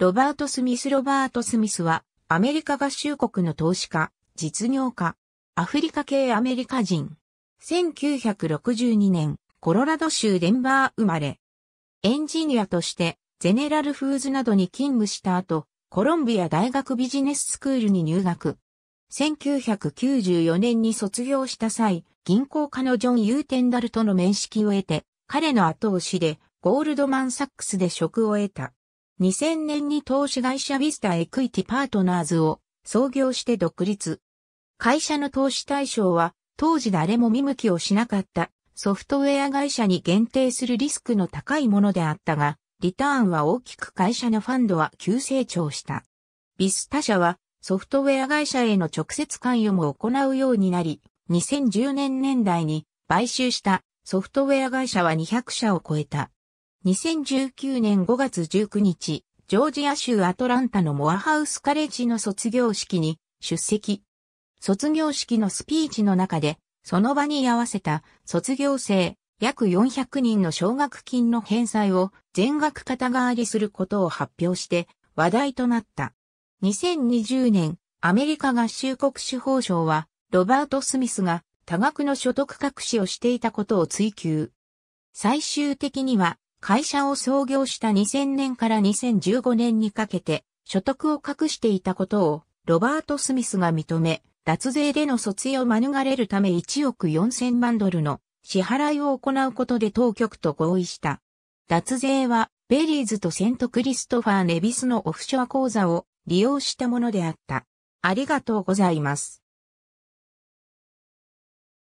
ロバート・スミス・ロバート・スミスは、アメリカ合衆国の投資家、実業家、アフリカ系アメリカ人。1962年、コロラド州デンバー生まれ。エンジニアとして、ゼネラルフーズなどに勤務した後、コロンビア大学ビジネススクールに入学。1994年に卒業した際、銀行家のジョン・ユーテンダルとの面識を得て、彼の後押しで、ゴールドマン・サックスで職を得た。2000年に投資会社ビスタエクイティパートナーズを創業して独立。会社の投資対象は当時誰も見向きをしなかったソフトウェア会社に限定するリスクの高いものであったが、リターンは大きく会社のファンドは急成長した。ビスタ社はソフトウェア会社への直接関与も行うようになり、2010年年代に買収したソフトウェア会社は200社を超えた。2019年5月19日、ジョージア州アトランタのモアハウスカレッジの卒業式に出席。卒業式のスピーチの中で、その場に合わせた卒業生約400人の奨学金の返済を全額肩代わりすることを発表して話題となった。2020年、アメリカ合衆国司法省は、ロバート・スミスが多額の所得隠しをしていたことを追求。最終的には、会社を創業した2000年から2015年にかけて、所得を隠していたことを、ロバート・スミスが認め、脱税での訴追を免れるため1億4000万ドルの支払いを行うことで当局と合意した。脱税は、ベリーズとセントクリストファー・ネビスのオフショア口座を利用したものであった。ありがとうございます。